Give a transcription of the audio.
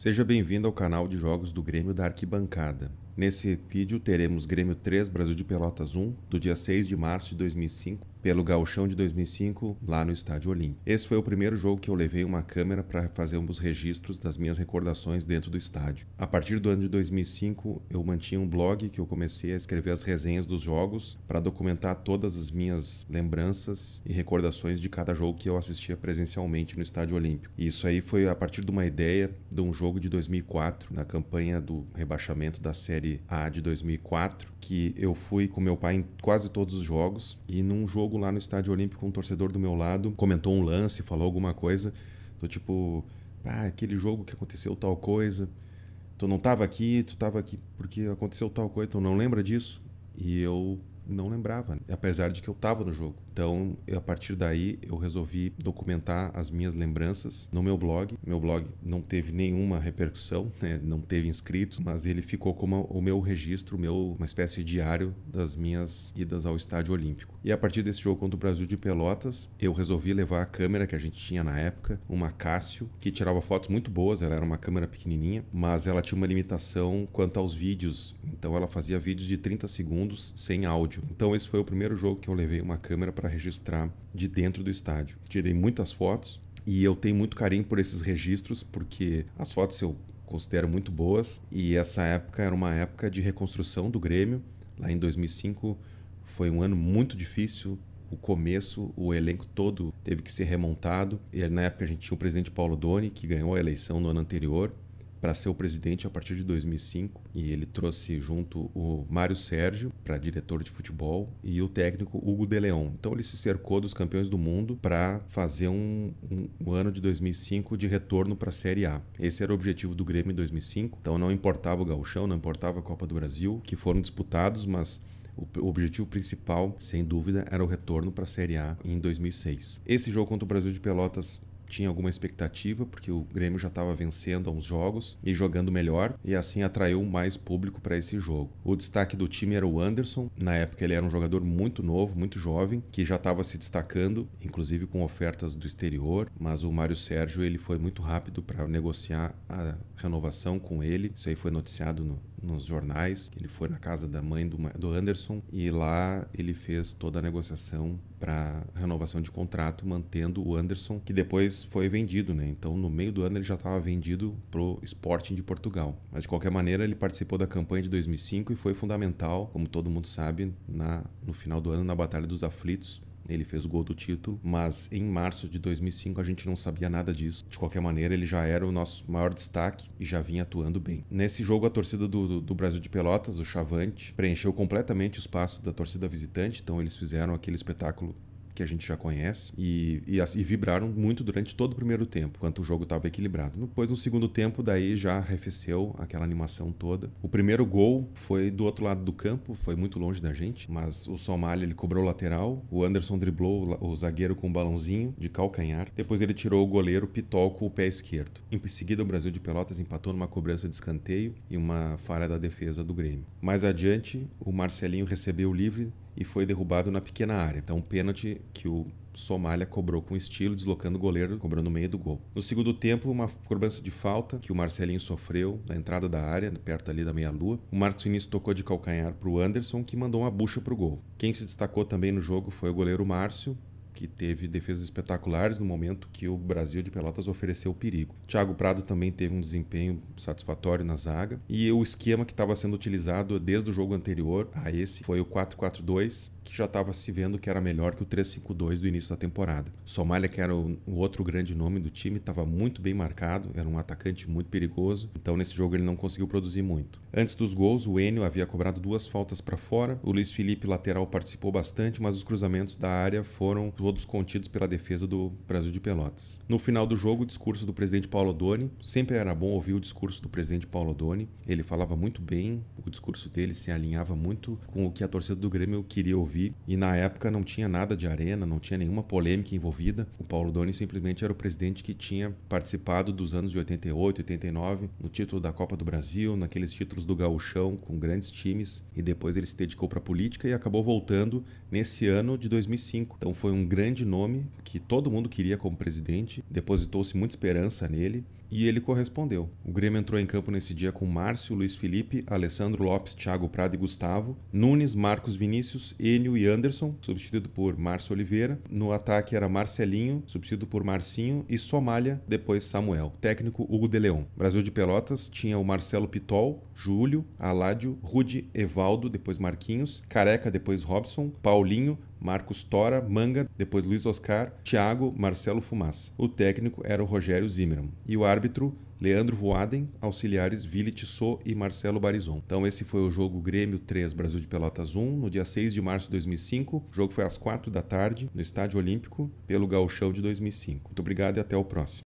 Seja bem-vindo ao canal de jogos do Grêmio da Arquibancada. Nesse vídeo teremos Grêmio 3 Brasil de Pelotas 1, do dia 6 de março de 2005 pelo Gauchão de 2005, lá no Estádio Olímpico. Esse foi o primeiro jogo que eu levei uma câmera para fazer uns registros das minhas recordações dentro do estádio. A partir do ano de 2005, eu mantinha um blog que eu comecei a escrever as resenhas dos jogos para documentar todas as minhas lembranças e recordações de cada jogo que eu assistia presencialmente no Estádio Olímpico. E isso aí foi a partir de uma ideia de um jogo de 2004, na campanha do rebaixamento da Série A de 2004, que eu fui com meu pai em quase todos os jogos e num jogo lá no Estádio Olímpico, um torcedor do meu lado comentou um lance, falou alguma coisa. Tô tipo, ah, aquele jogo que aconteceu tal coisa. Tu não estava aqui, tu estava aqui porque aconteceu tal coisa, tu não lembra disso? E eu não lembrava, apesar de que eu estava no jogo. Então, eu, a partir daí, eu resolvi documentar as minhas lembranças no meu blog. Meu blog não teve nenhuma repercussão, né? não teve inscrito, mas ele ficou como o meu registro, meu, uma espécie de diário das minhas idas ao estádio olímpico. E a partir desse jogo contra o Brasil de Pelotas, eu resolvi levar a câmera que a gente tinha na época, uma Cássio, que tirava fotos muito boas, ela era uma câmera pequenininha, mas ela tinha uma limitação quanto aos vídeos. Então, ela fazia vídeos de 30 segundos sem áudio. Então, esse foi o primeiro jogo que eu levei uma câmera para para registrar de dentro do estádio. Tirei muitas fotos e eu tenho muito carinho por esses registros porque as fotos eu considero muito boas e essa época era uma época de reconstrução do Grêmio. Lá em 2005 foi um ano muito difícil, o começo, o elenco todo teve que ser remontado. E na época a gente tinha o presidente Paulo Doni, que ganhou a eleição no ano anterior para ser o presidente a partir de 2005 e ele trouxe junto o Mário Sérgio para diretor de futebol e o técnico Hugo de Leon. Então ele se cercou dos campeões do mundo para fazer um, um, um, ano de 2005 de retorno para a Série A. Esse era o objetivo do Grêmio em 2005. Então não importava o gauchão, não importava a Copa do Brasil, que foram disputados, mas o objetivo principal, sem dúvida, era o retorno para a Série A em 2006. Esse jogo contra o Brasil de Pelotas tinha alguma expectativa, porque o Grêmio já estava vencendo alguns jogos e jogando melhor, e assim atraiu mais público para esse jogo. O destaque do time era o Anderson, na época ele era um jogador muito novo, muito jovem, que já estava se destacando, inclusive com ofertas do exterior, mas o Mário Sérgio ele foi muito rápido para negociar a renovação com ele. Isso aí foi noticiado no, nos jornais. Ele foi na casa da mãe do, do Anderson e lá ele fez toda a negociação para renovação de contrato, mantendo o Anderson, que depois foi vendido, né? Então, no meio do ano ele já estava vendido pro Sporting de Portugal. Mas de qualquer maneira, ele participou da campanha de 2005 e foi fundamental, como todo mundo sabe, na, no final do ano na Batalha dos Aflitos, ele fez o gol do título, mas em março de 2005 a gente não sabia nada disso. De qualquer maneira, ele já era o nosso maior destaque e já vinha atuando bem. Nesse jogo, a torcida do, do, do Brasil de Pelotas, o Chavante, preencheu completamente o espaço da torcida visitante, então eles fizeram aquele espetáculo que a gente já conhece, e, e, e vibraram muito durante todo o primeiro tempo, enquanto o jogo estava equilibrado. Depois, no segundo tempo, daí já arrefeceu aquela animação toda. O primeiro gol foi do outro lado do campo, foi muito longe da gente, mas o Somália ele cobrou o lateral, o Anderson driblou o zagueiro com um balãozinho de calcanhar, depois ele tirou o goleiro Pitol com o pé esquerdo. Em seguida, o Brasil de Pelotas empatou numa cobrança de escanteio e uma falha da defesa do Grêmio. Mais adiante, o Marcelinho recebeu livre e foi derrubado na pequena área. Então, um pênalti que o Somália cobrou com estilo, deslocando o goleiro, cobrando no meio do gol. No segundo tempo, uma cobrança de falta que o Marcelinho sofreu na entrada da área, perto ali da meia-lua. O Marcos Vinícius tocou de calcanhar para o Anderson, que mandou uma bucha para o gol. Quem se destacou também no jogo foi o goleiro Márcio, que teve defesas espetaculares no momento que o Brasil de Pelotas ofereceu perigo. Thiago Prado também teve um desempenho satisfatório na zaga e o esquema que estava sendo utilizado desde o jogo anterior a esse foi o 4-4-2, que já estava se vendo que era melhor que o 3-5-2 do início da temporada. Somália, que era o outro grande nome do time, estava muito bem marcado, era um atacante muito perigoso, então nesse jogo ele não conseguiu produzir muito. Antes dos gols, o Enio havia cobrado duas faltas para fora, o Luiz Felipe, lateral, participou bastante, mas os cruzamentos da área foram do todos contidos pela defesa do Brasil de Pelotas. No final do jogo, o discurso do presidente Paulo Doni. Sempre era bom ouvir o discurso do presidente Paulo Doni. Ele falava muito bem, o discurso dele se alinhava muito com o que a torcida do Grêmio queria ouvir. E na época não tinha nada de arena, não tinha nenhuma polêmica envolvida. O Paulo Doni simplesmente era o presidente que tinha participado dos anos de 88, 89, no título da Copa do Brasil, naqueles títulos do Gauchão com grandes times. E depois ele se dedicou para a política e acabou voltando nesse ano de 2005. Então foi um grande grande nome que todo mundo queria como presidente, depositou-se muita esperança nele e ele correspondeu. O Grêmio entrou em campo nesse dia com Márcio, Luiz Felipe, Alessandro Lopes, Thiago Prado e Gustavo, Nunes, Marcos Vinícius, Enio e Anderson, substituído por Márcio Oliveira. No ataque era Marcelinho, substituído por Marcinho e Somália, depois Samuel. Técnico Hugo De Leon. Brasil de Pelotas tinha o Marcelo Pitol, Júlio, Aládio, Rude, Evaldo, depois Marquinhos, Careca, depois Robson, Paulinho, Marcos Tora, Manga, depois Luiz Oscar, Thiago, Marcelo Fumaz. O técnico era o Rogério Zimmermann. E o árbitro, Leandro Voaden, auxiliares Vili Tissot e Marcelo Barizon. Então esse foi o jogo Grêmio 3, Brasil de Pelotas 1, no dia 6 de março de 2005. O jogo foi às 4 da tarde, no Estádio Olímpico, pelo Gauchão de 2005. Muito obrigado e até o próximo.